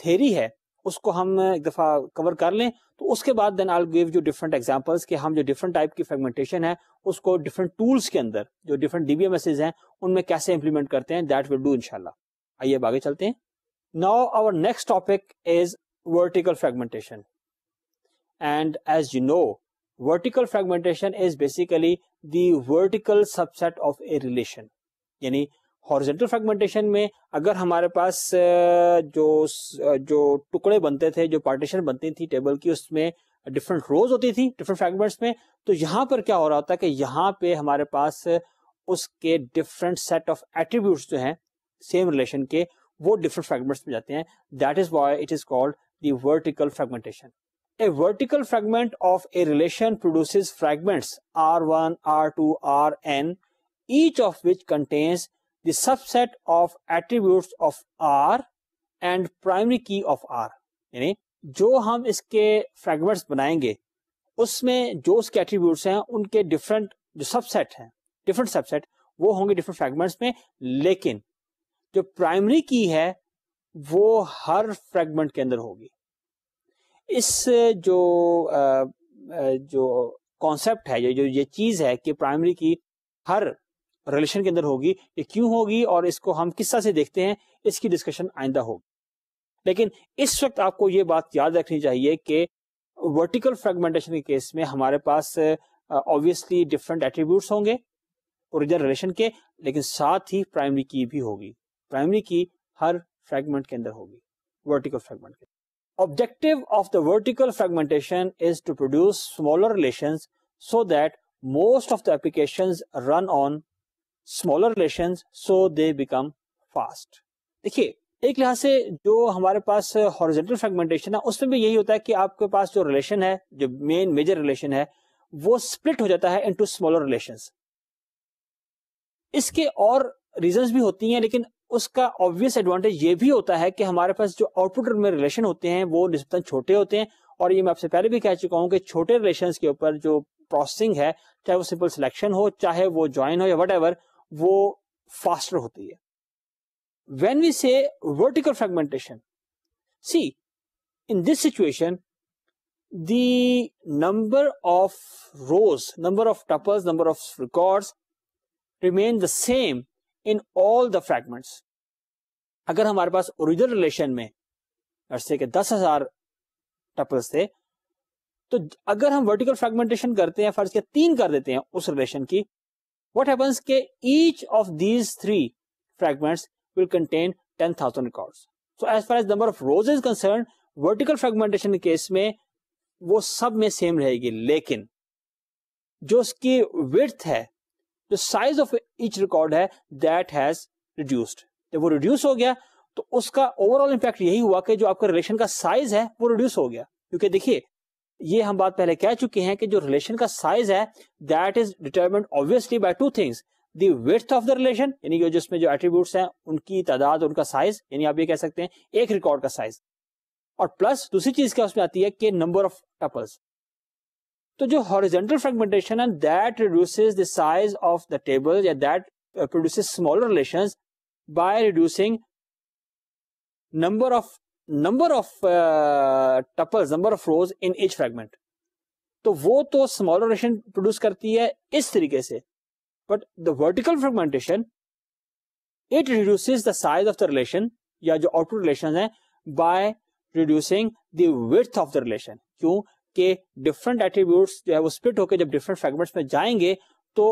थेरी है उसको हम एक दफ़ा कवर कर लें तो उसके बाद देन आई गिव जो डिफरेंट एग्जांपल्स कि हम जो डिफरेंट टाइप की फ्रेगमेंटेशन है उसको डिफरेंट टूल्स के अंदर जो डिफरेंट डीबीएमएसेज हैं उनमें कैसे इंप्लीमेंट करते हैं दैट विल डू इनशाला आइए आगे चलते हैं now our next topic is vertical fragmentation and as you know vertical fragmentation is basically vertical subset of a relation यानी हॉरिजेंटल फ्रेगमेंटेशन में अगर हमारे पास जो जो टुकड़े बनते थे जो पार्टीशन बनती थी टेबल की उसमें डिफरेंट रोज होती थी डिफरेंट फ्रेगमेंट्स में तो यहाँ पर क्या हो रहा होता है कि यहाँ पे हमारे पास उसके डिफरेंट सेट ऑफ एट्रीब्यूट जो हैं सेम रिलेशन के वो डिफरेंट फ्रेगमेंट्स में जाते हैं that is why it is called a vertical fragmentation of a relation produces fragments R one R two R N each of which contains the subset of attributes of R and primary key of R यानी जो हम इसके fragments बनाएंगे उसमें जो उसके attributes हैं उनके डिफरेंट जो सबसेट हैं डिफरेंट सबसेट वो होंगे डिफरेंट फ्रेगमेंट्स में लेकिन जो प्राइमरी की है वो हर फ्रेगमेंट के अंदर होगी इस जो आ, जो कॉन्सेप्ट है जो ये चीज है कि प्राइमरी की हर रिलेशन के अंदर होगी ये क्यों होगी और इसको हम किस तरह से देखते हैं इसकी डिस्कशन आइंदा होगी लेकिन इस वक्त आपको ये बात याद रखनी चाहिए कि वर्टिकल फ्रेगमेंटेशन के केस में हमारे पास ऑब्वियसली डिफरेंट एट्रीब्यूट होंगे ओरिजिनल रिलेशन के लेकिन साथ ही प्राइमरी की भी होगी प्राइमरी की हर फ्रेगमेंट के अंदर होगी वर्टिकल फ्रेगमेंट के objective of the vertical fragmentation is to produce smaller relation so that most of the application run on smaller relation so they become fast देखिए एक लिहाज से जो हमारे पास हॉरिजेंटल फ्रेगमेंटेशन है उसमें भी यही होता है कि आपके पास जो रिलेशन है जो मेन मेजर रिलेशन है वो स्प्लिट हो जाता है इन टू स्मॉलर रिलेशन इसके और रीजन भी होती हैं लेकिन उसका ऑब्वियस एडवांटेज ये भी होता है कि हमारे पास जो आउटपुट में रिलेशन होते हैं वो निस्बतन छोटे होते हैं और ये मैं आपसे पहले भी कह चुका हूं कि छोटे रिलेशन के ऊपर जो प्रोसेसिंग है चाहे वो सिंपल सिलेक्शन हो चाहे वो ज्वाइन हो या वट वो फास्टर होती है when we say vertical fragmentation, see, in this situation, the number of rows, number of tuples, number of records remain the same in all the fragments. अगर हमारे पास ओरिजिनल रिलेशन में से के दस हजार टपल्स थे तो अगर हम वर्टिकल फ्रैगमेंटेशन करते हैं फर्ज के तीन कर देते हैं उस रिलेशन की what happens ke each of these three fragments will contain 10,000 records. So as far as number of rows is concerned, vertical fragmentation case mein, wo sab mein same rahegi. Lekin, jo uski width hai, the size of each record hai, that has reduced. Jab wo reduce ho gaya, to uska overall impact यही hua ke jo aapka relation ka size hai, wo reduce ho gaya. Kyunki dekhiye, ये हम बात पहले कह चुके हैं कि जो रिलेशन का साइज है that is determined obviously by two things the width of the relation यानी कि जिसमें जो एट्रीब्यूट्स हैं उनकी तादाद उनका साइज यानी आप ये कह सकते हैं एक रिकॉर्ड का साइज और प्लस दूसरी चीज क्या उसमें आती है कि नंबर ऑफ टपल्स तो जो हॉरिजेंटल फ्रेगमेंटेशन है that reduces the size of the table या that produces smaller relation by reducing number of number of tuple number of rows in each fragment तो वो तो स्मॉलर रेशन प्रोड्यूस करती है इस तरीके से but the vertical fragmentation it reduces the size of the relation या जो आउटपुट रिलेशन है by reducing the of the relation क्यों कि डिफरेंट एटीट्यूड जो है वो स्पिट होकर जब डिफरेंट फ्रेगमेंट्स में जाएंगे तो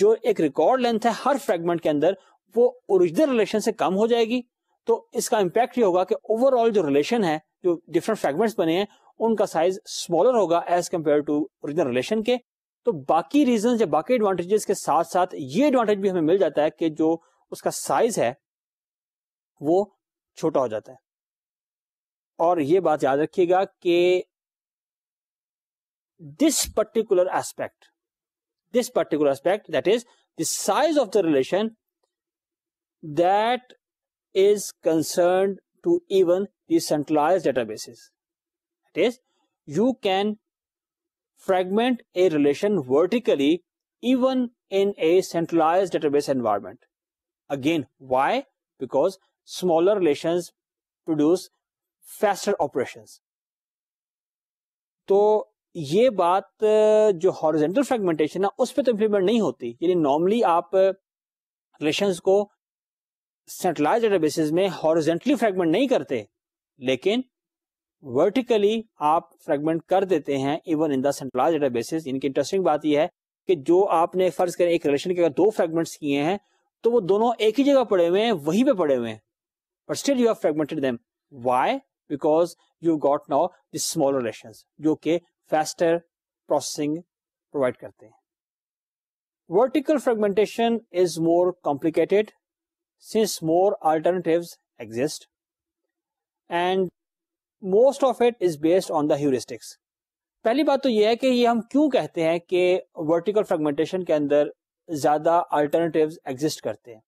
जो एक रिकॉर्ड लेंथ है हर फ्रेगमेंट के अंदर वो ओरिजिनल रिलेशन से कम हो जाएगी तो इसका इम्पैक्ट ये होगा कि ओवरऑल जो रिलेशन है जो डिफरेंट फ्रेगमेंट्स बने हैं उनका साइज स्मॉलर होगा as compare to original relation के तो बाकी रीजन या बाकी एडवांटेजेस के साथ साथ ये एडवांटेज भी हमें मिल जाता है कि जो उसका साइज है वो छोटा हो जाता है और ये बात याद रखिएगा कि this particular aspect this particular aspect that is the size of the relation that is concerned to even the centralized databases. That is, you can fragment a relation vertically even in a centralized database environment. Again, why? Because smaller relations produce faster operations. तो ये बात जो horizontal fragmentation है उस पर तो implement नहीं होती यानी नॉर्मली आप रिलेशंस को सेंट्रलाइज डेटाबेसेस में हॉरिजेंटली फ्रेगमेंट नहीं करते लेकिन वर्टिकली आप फ्रेगमेंट कर देते हैं इवन इन द सेंट्रलाइज इनकी इंटरेस्टिंग बात यह है कि जो आपने फर्ज करें एक रिलेशन के अगर दो फ्रेगमेंट किए हैं तो वो दोनों एक ही जगह पड़े हुए हैं वहीं पे पड़े हुए हैं but still you have fragmented them because you got now the small relation जो कि फैस्टर प्रोसेसिंग प्रोवाइड करते हैं vertical fragmentation is more complicated since more alternatives exist and most of it is based on the heuristics. पहली बात तो यह है कि ये हम क्यों कहते हैं कि वर्टिकल फ्रेगमेंटेशन के अंदर ज्यादा अल्टरनेटिव्स एग्जिस्ट करते हैं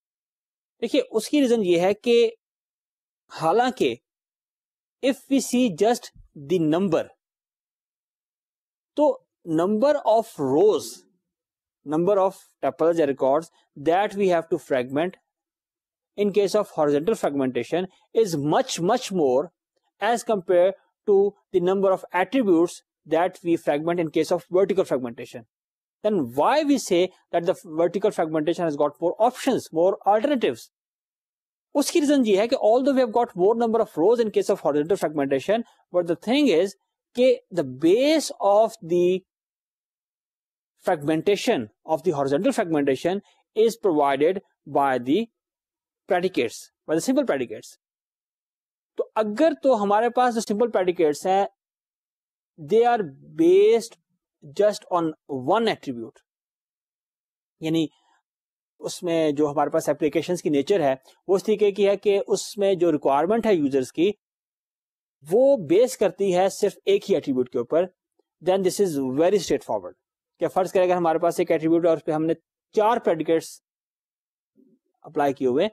देखिए उसकी रीजन ये है कि हालांकि if we see just the number तो number of rows number of tuples records that we have to fragment in case of horizontal fragmentation is much much more as compared to the number of attributes that we fragment in case of vertical fragmentation then why we say that the vertical fragmentation has got more options more alternatives uski reason ji hai ki although we have got more number of rows in case of horizontal fragmentation but the thing is ke the base of the fragmentation of the horizontal fragmentation is provided by the predicates मतलब simple predicates तो अगर तो हमारे पास जो simple predicates हैं they are based just on one attribute यानी उसमें जो हमारे पास एप्लीकेशन की नेचर है वो इस तरीके की है कि उसमें जो रिक्वायरमेंट है यूजर्स की वो बेस करती है सिर्फ एक ही एट्रीब्यूट के ऊपर then this is very straightforward क्या फर्ज करेगा हमारे पास एक एट्रीब्यूट और उस पर हमने चार प्रेडिकेट्स अप्लाई किए हुए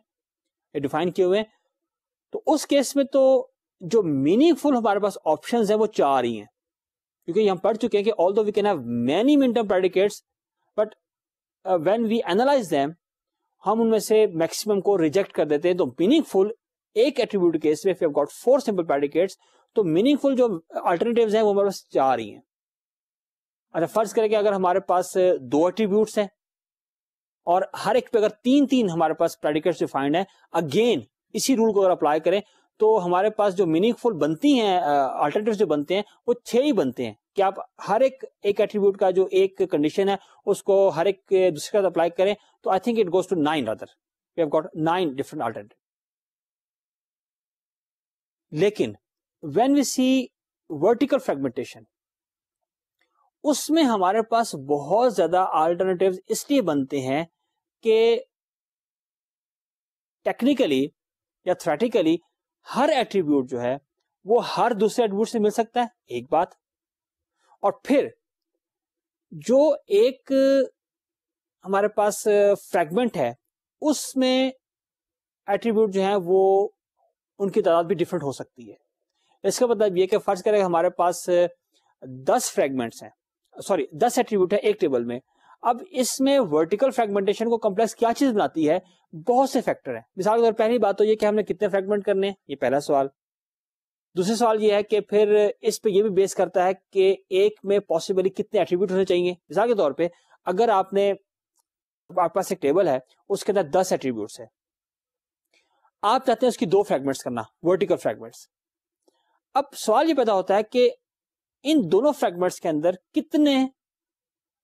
डिफाइन किए हुए तो उस केस में तो जो मीनिंगफुल हमारे पास ऑप्शन है वो चार ही हैं क्योंकि हम पढ़ चुके हैं कि although we can have many min predicates but when we analyze them हम उनमें से मैक्सिमम को रिजेक्ट कर देते हैं तो मीनिंगफुल एक एट्रीब्यूट केस में गॉट फोर सिंपल प्रेडिकेट्स तो मीनिंगफुल जो अल्टरनेटिव हैं वो हमारे पास चार ही हैं अच्छा फर्ज करें कि अगर हमारे पास दो एट्रीब्यूट्स हैं और हर एक पे अगर तीन तीन हमारे पास प्रेडिकेट्स डिफाइंड है अगेन इसी रूल को अगर अप्लाई करें तो हमारे पास जो मीनिंगफुल बनती हैं अल्टरनेटिव जो बनते हैं वो छह ही बनते हैं कि आप हर एक एक एट्रीब्यूट का जो एक कंडीशन है उसको हर एक दूसरे के साथ अप्लाई करें तो I think it goes to nine other we got nine different alternative लेकिन when we see vertical fragmentation उसमें हमारे पास बहुत ज्यादा अल्टरनेटिव्स इसलिए बनते हैं कि टेक्निकली या थ्रेटिकली हर एट्रीब्यूट जो है वो हर दूसरे एट्रीब्यूट से मिल सकता है एक बात और फिर जो एक हमारे पास फ्रेगमेंट है उसमें एट्रीब्यूट जो है वो उनकी तादाद भी डिफरेंट हो सकती है इसका मतलब ये कि फर्ज करें हमारे पास दस फ्रेगमेंट्स हैं सॉरी दस एट्रीब्यूट है एक टेबल में अब इसमें वर्टिकल फ्रेगमेंटेशन को कॉम्प्लेक्स क्या चीज बनाती है बहुत से फैक्टर है मिसाल के तौर पहली बात तो ये कि हमने कितने फ्रेगमेंट करने हैं ये पहला सवाल दूसरा सवाल ये है कि फिर इस पे ये भी बेस करता है कि एक में पॉसिबली कितने एट्रीब्यूट होने चाहिए मिसाल के तौर पे अगर आपने आपके पास एक टेबल है उसके अंदर दस एट्रीब्यूट है आप चाहते हैं उसकी दो फ्रेगमेंट्स करना वर्टिकल फ्रेगमेंट्स अब सवाल ये पैदा होता है कि इन दोनों फ्रेगमेंट्स के अंदर कितने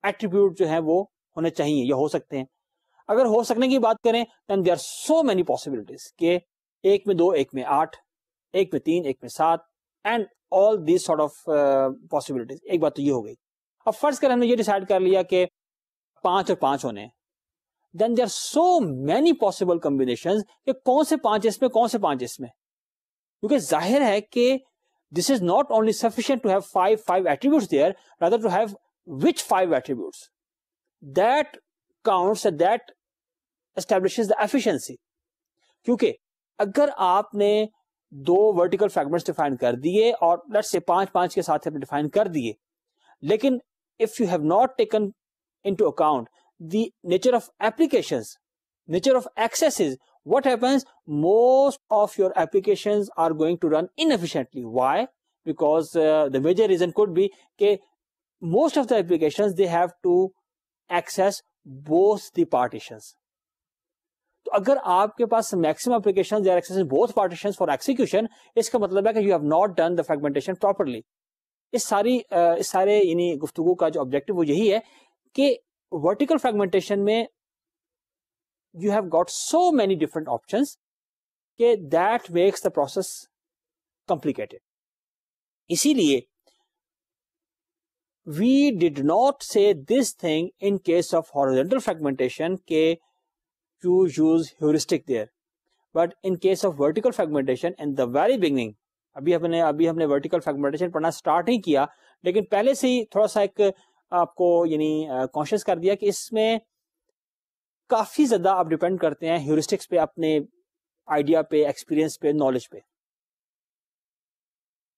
एट्रीब्यूट जो है वो होने चाहिए या हो सकते हैं अगर हो सकने की बात करें then there so many possibilities के एक में दो एक में आठ एक में तीन एक में सात and all this sort of possibilities एक बात तो ये हो गई अब फर्स्ट कर हमने ये डिसाइड कर लिया कि पांच और पांच होने then then there so many possible combination कौन से पांच इसमें कौन से पांच इसमें क्योंकि जाहिर है कि this is not only sufficient to have five five attributes there rather to have which five attributes that counts that establishes the efficiency kyunki agar aapne do vertical fragments define kar diye let's say panch panch ke sath apne define kar diye lekin if you have not taken into account the nature of applications nature of accesses what happens most of your applications are going to run inefficiently why because uh, the major reason could be okay most of the applications they have to access both the partitions तो अगर आपके पास maximum application they are accessing both partition for execution इसका मतलब है कि you have not done the fragmentation properly इस सारी is sare yani guftugu ka jo objective wo yahi hai ki vertical fragmentation में you have got so many different options कि that makes the process complicated इसीलिए we did not say this thing in case of horizontal fragmentation के you use heuristic there but in case of vertical fragmentation in the very beginning अभी हमने अभी हमने vertical fragmentation पढ़ना start ही किया लेकिन पहले से ही थोड़ा सा एक आपको यानी कॉन्शियस कर दिया कि इसमें काफ़ी ज़्यादा आप डिपेंड करते हैं ह्यूरिस्टिक्स पे अपने आइडिया पे एक्सपीरियंस पे नॉलेज पे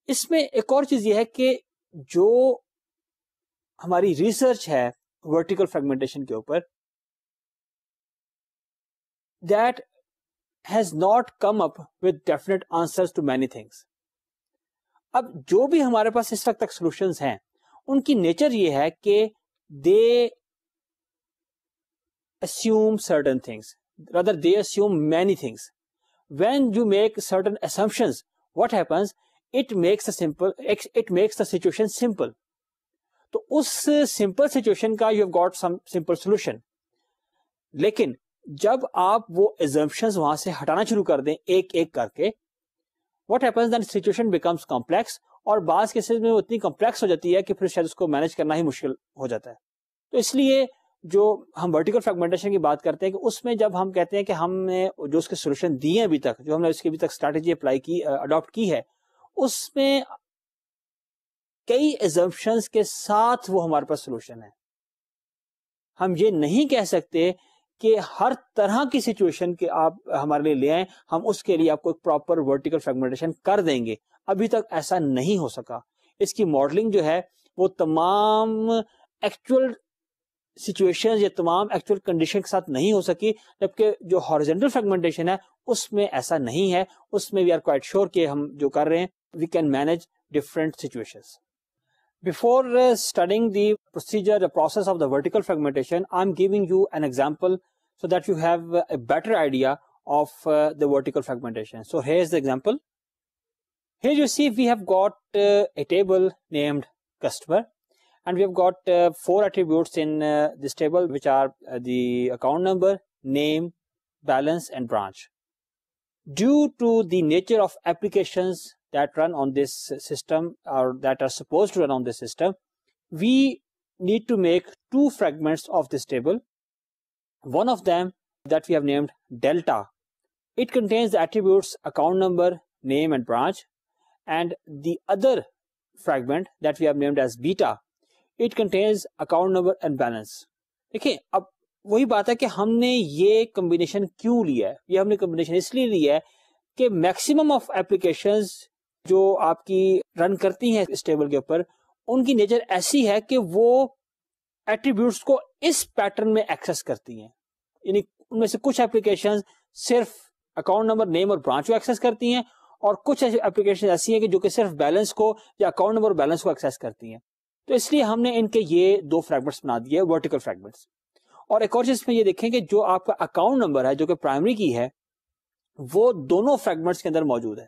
इसमें एक और चीज़ यह है कि जो हमारी रिसर्च है वर्टिकल फ्रेगमेंटेशन के ऊपर that has not come up with definite answers to many things अब जो भी हमारे पास इस वक्त तक सोल्यूशंस हैं उनकी नेचर ये है कि दे assume certain things. Rather, they assume many things. When you make certain assumptions, what happens? It makes the simple, it makes the situation simple. तो उस सिंपल सिचुएशन का you have got some simple solution लेकिन जब आप वो assumptions वहां से हटाना शुरू कर दें एक एक करके what happens then situation becomes complex और बाज केसेस में वो इतनी कॉम्प्लेक्स हो जाती है कि फिर शायद उसको मैनेज करना ही मुश्किल हो जाता है तो इसलिए जो हम वर्टिकल फ्रेगमेंटेशन की बात करते हैं कि उसमें जब हम कहते हैं कि हमने जो उसके सोल्यूशन दिए अभी तक जो हमने उसकी अभी तक स्ट्रैटेजी अप्लाई की अडॉप्ट की है उसमें कई एजम्पन के साथ वो हमारे पास सोल्यूशन है हम ये नहीं कह सकते कि हर तरह की सिचुएशन के आप हमारे लिए ले आए हम उसके लिए आपको एक प्रॉपर वर्टिकल फ्रेगमेंटेशन कर देंगे अभी तक ऐसा नहीं हो सका इसकी मॉडलिंग जो है वो तमाम एक्चुअल सिचुएशन या तमाम एक्चुअल कंडीशन के साथ नहीं हो सकी जबकि जो हॉरिजेंटल फ्रेगमेंटेशन है उसमें ऐसा नहीं है उसमें वी आर क्वाइट श्योर कि हम जो कर रहे हैं we can manage different situations Before studying the procedure, the process of the vertical fragmentation, I'm giving you an example so that you have a better idea of uh, the vertical fragmentation. So here's the example. Here you see we have got uh, a table named customer and we have got uh, four attributes in uh, this table which are uh, the account number, name, balance and branch. Due to the nature of applications that run on this system or that are supposed to run on this system, we need to make two fragments of this table. One of them that we have named delta. It contains the attributes account number, name and branch and the other fragment that we have named as beta it contains account number and balance देखिए अब वही बात है कि हमने ये combination क्यों लिया है ये हमने कॉम्बिनेशन इसलिए लिया है कि मैक्सिमम ऑफ एप्लीकेशन जो आपकी रन करती हैं इस टेबल के ऊपर उनकी नेचर ऐसी है कि वो एट्रीब्यूट को इस पैटर्न में एक्सेस करती हैं यानी उनमें से कुछ एप्लीकेशन सिर्फ अकाउंट नंबर नेम और ब्रांच को एक्सेस करती हैं और कुछ एप्लीकेशन ऐसी हैं कि जो कि सिर्फ बैलेंस को या अकाउंट नंबर बैलेंस को एक्सेस करती हैं तो इसलिए हमने इनके ये दो फ्रेगमेंट्स बना दिए वर्टिकल फ्रेगमेंट्स और एक और चीज में ये देखें कि जो आपका अकाउंट नंबर है जो कि प्राइमरी की है वो दोनों फ्रेगमेंट्स के अंदर मौजूद है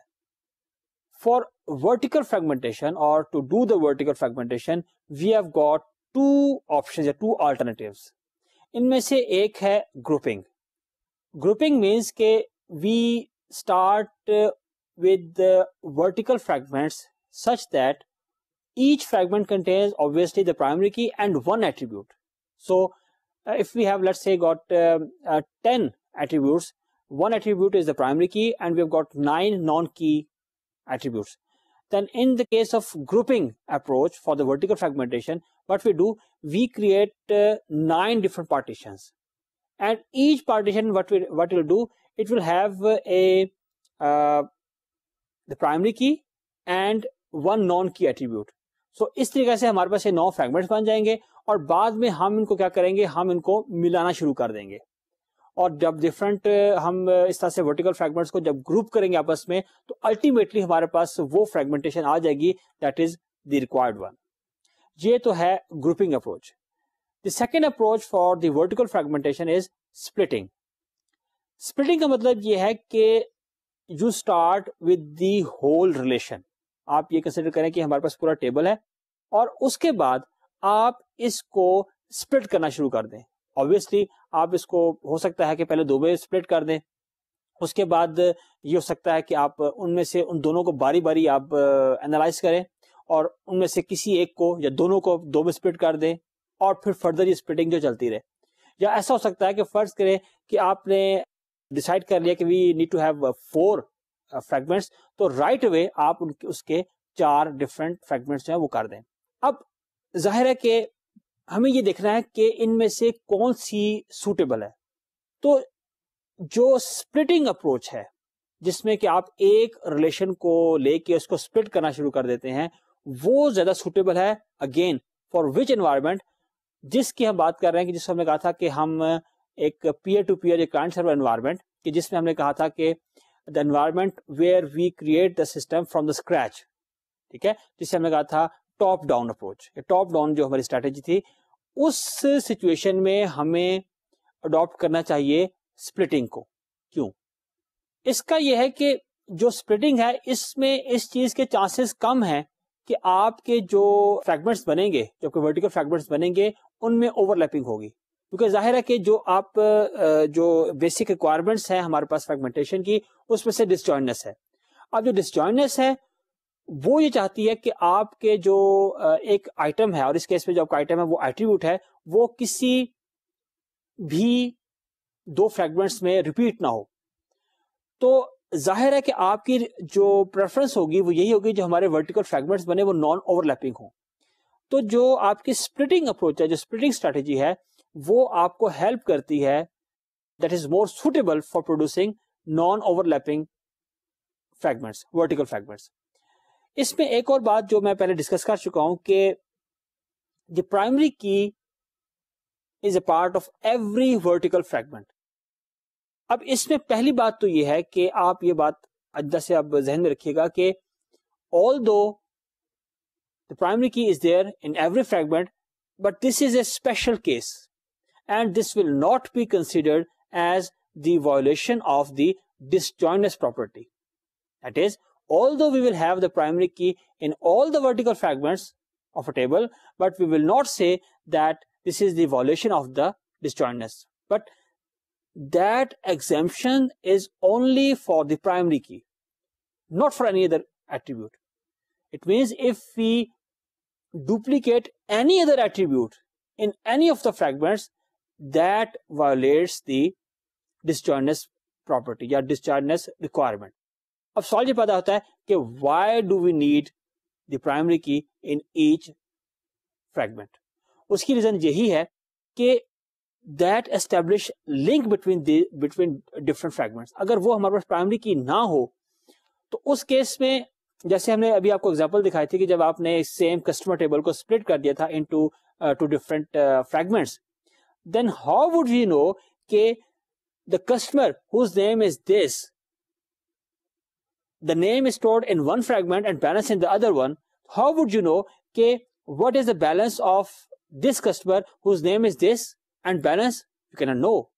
फॉर वर्टिकल फ्रेगमेंटेशन और to do the vertical fragmentation we have got two option two alternative इनमें से एक है ग्रुपिंग ग्रुपिंग मीन्स के we start with vertical fragments such that each fragment contains obviously the primary key and one attribute. So uh, if we have let's say got um, uh, 10 attributes, one attribute is the primary key and we've got nine non-key attributes. Then in the case of grouping approach for the vertical fragmentation, what we do, we create uh, nine different partitions. And each partition, what we what will do, it will have uh, a uh, the primary key and one non-key attribute. So इस तरीके से हमारे पास ये नौ fragments बन जाएंगे और बाद में हम इनको क्या करेंगे हम इनको मिलाना शुरू कर देंगे और जब डिफरेंट हम इस तरह से वर्टिकल फ्रेगमेंट्स को जब ग्रुप करेंगे आपस में तो अल्टीमेटली हमारे पास वो फ्रेगमेंटेशन आ जाएगी that is the required one ये तो है grouping approach the second approach for the vertical fragmentation is splitting splitting का मतलब ये है कि you start with the whole relation आप ये कंसिडर करें कि हमारे पास पूरा टेबल है और उसके बाद आप इसको स्प्लिट करना शुरू कर दें ऑब्वियसली आप इसको हो सकता है कि पहले दो में स्प्लिट कर दें उसके बाद ये हो सकता है कि आप उनमें से उन दोनों को बारी बारी आप एनालाइज uh, करें और उनमें से किसी एक को या दोनों को दो में स्प्लिट कर दें और फिर फर्दर ये स्प्लिटिंग जो चलती रहे या ऐसा हो सकता है कि फर्ज करें कि आपने डिसाइड कर लिया कि we need to have four fragments तो राइट वे आप उनके उसके चार डिफरेंट फ्रेगमेंट्स जो वो कर दें अब जाहिर है कि हमें ये देखना है कि इनमें से कौन सी सूटेबल है तो जो स्प्लिटिंग अप्रोच है जिसमें कि आप एक रिलेशन को लेके उसको स्प्लिट करना शुरू कर देते हैं वो ज्यादा सूटेबल है अगेन फॉर विच एनवायरमेंट जिसकी हम बात कर रहे हैं कि जिसको हमने कहा था कि हम एक peer to peer client server environment कि जिसमें हमने कहा था कि the environment where we create the system from the scratch ठीक है जिसे हमने कहा था top down approach top down जो हमारी स्ट्रेटेजी थी उस सिचुएशन में हमें अडॉप्ट करना चाहिए स्प्लिटिंग को क्यों इसका यह है कि जो स्प्लिटिंग है इसमें इस चीज के चांसेस कम है कि आपके जो फ्रेगमेंट्स बनेंगे जो आपके वर्टिकल फ्रेगमेंट्स बनेंगे उनमें ओवरलैपिंग होगी क्योंकि जाहिर है कि जो आप जो बेसिक रिक्वायरमेंट्स है हमारे पास फ्रेगमेंटेशन की उसमें से डिस्जॉइननेस है अब जो डिस्जॉइननेस है वो ये चाहती है कि आपके जो एक आइटम है और इस केस में जो आपका आइटम है वो एट्रीब्यूट है वो किसी भी दो फ्रेगमेंट्स में रिपीट ना हो तो जाहिर है कि आपकी जो प्रेफरेंस होगी वो यही होगी जो हमारे वर्टिकल फ्रेगमेंट्स बने वो नॉन ओवरलैपिंग हो तो जो आपकी स्प्लिटिंग अप्रोच है जो स्प्लिटिंग स्ट्रेटेजी है वो आपको हेल्प करती है that is more suitable for producing non overlapping fragments vertical fragments इसमें एक और बात जो मैं पहले डिस्कस कर चुका हूं कि the primary key is a part of every vertical fragment अब इसमें पहली बात तो यह है कि आप ये बात अज्जा से आप जहन में रखिएगा कि although the primary key is there in every fragment but this is a special case and this will not be considered as the violation of the disjointness property. That is, although we will have the primary key in all the vertical fragments of a table, but we will not say that this is the violation of the disjointness. But that exemption is only for the primary key, not for any other attribute. It means if we duplicate any other attribute in any of the fragments, that violates the disjointness property या disjointness requirement अब solve ये पता होता है कि why do we need the primary key in each fragment उसकी reason यही है कि that establish link between between different fragment अगर वो हमारे पास प्राइमरी की ना हो तो उस केस में जैसे हमने अभी आपको एग्जाम्पल दिखाई थी कि जब आपने सेम कस्टमर टेबल को स्प्लिट कर दिया था into two different fragments then how would we know that the customer whose name is this, the name is stored in one fragment and balance in the other one, how would you know that what is the balance of this customer whose name is this and balance? You cannot know.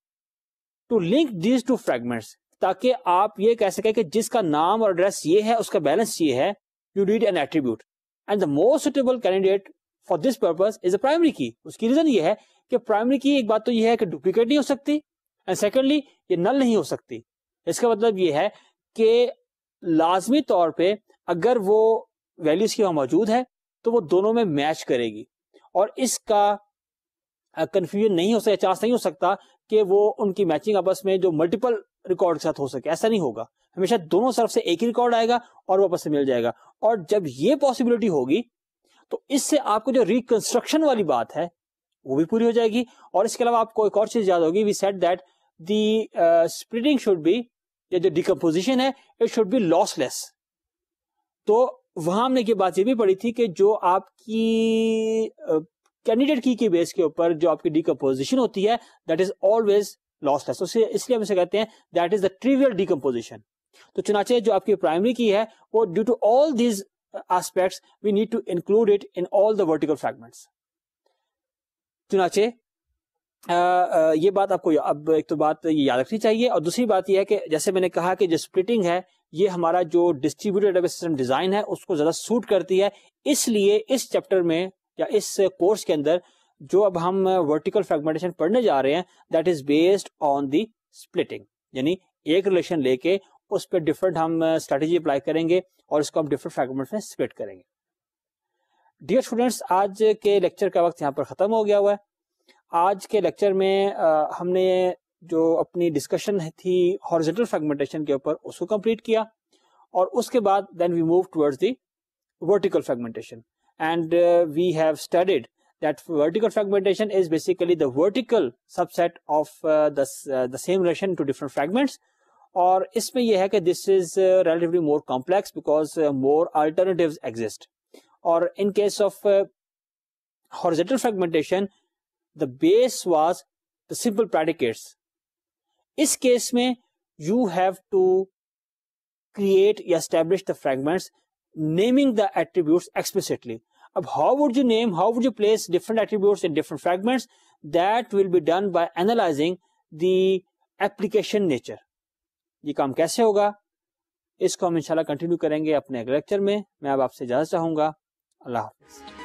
To link these two fragments, ताकि आप ये कह सकें कि जिसका नाम और address ये है उसका बैलेंस ये है you need an attribute and the most suitable candidate for this purpose is a primary key उसकी रीजन ये है कि प्राइमरी की एक बात तो यह है कि डुप्लीकेट नहीं हो सकती एंड सेकेंडली ये नल नहीं हो सकती इसका मतलब ये है कि लाजमी तौर पे अगर वो वैल्यूज की वहां मौजूद है तो वो दोनों में मैच करेगी और इसका कंफ्यूजन नहीं हो सकता चांस नहीं हो सकता कि वो उनकी मैचिंग आपस में जो मल्टीपल रिकॉर्ड के साथ हो सके ऐसा नहीं होगा हमेशा दोनों तरफ से एक ही रिकॉर्ड आएगा और वापस से मिल जाएगा और जब ये पॉसिबिलिटी होगी तो इससे आपको जो रिकंस्ट्रक्शन वाली बात है वो भी पूरी हो जाएगी और इसके अलावा आपको एक और चीज याद होगी we set that the splitting should be या जो डिकम्पोजिशन है इट शुड बी लॉसलेस तो वहां हमने ये बात ये भी पढ़ी थी कि जो आपकी कैंडिडेट uh, की के बेस के ऊपर जो आपकी डिकम्पोजिशन होती है दैट इज ऑलवेज लॉसलेस उसे इसलिए हम इसे कहते हैं that is the trivial decomposition तो चुनाचे जो आपकी प्राइमरी की है वो due to all these aspects we need to include it in all the vertical fragments चुनाचे आ, आ, ये बात आपको अब एक तो बात ये याद रखनी चाहिए और दूसरी बात यह है कि जैसे मैंने कहा कि जो स्प्लिटिंग है ये हमारा जो डिस्ट्रीब्यूटेड सिस्टम डिजाइन है उसको ज्यादा सूट करती है इसलिए इस चैप्टर में या इस कोर्स के अंदर जो अब हम वर्टिकल फ्रेगमेंटेशन पढ़ने जा रहे हैं that is based on the splitting यानी एक रिलेशन लेके उस पर डिफरेंट हम स्ट्रेटेजी अप्लाई करेंगे और इसको हम डिफरेंट फ्रेगमेंट में स्प्लिट करेंगे डियर स्टूडेंट्स आज के लेक्चर का वक्त यहाँ पर ख़त्म हो गया हुआ है आज के लेक्चर में आ, हमने जो अपनी डिस्कशन थी हॉरिजॉन्टल फ्रेगमेंटेशन के ऊपर उसको कंप्लीट किया और उसके बाद then we move towards the vertical fragmentation and we have studied that vertical fragmentation is basically the vertical subset of the same relation to different fragments और इसमें यह है कि this is relatively more complex because more alternative exist or in case of uh, horizontal fragmentation the base was the simple predicates इस case में you have to create या establish the fragments naming the attributes explicitly अब how would you name how would you place different attributes in different fragments that will be done by analyzing the application nature ये काम कैसे होगा इसको हम इंशाल्लाह continue करेंगे अपने अगले लेक्चर में मैं अब आपसे इजाजत चाहूंगा আল্লাহ হাফিজ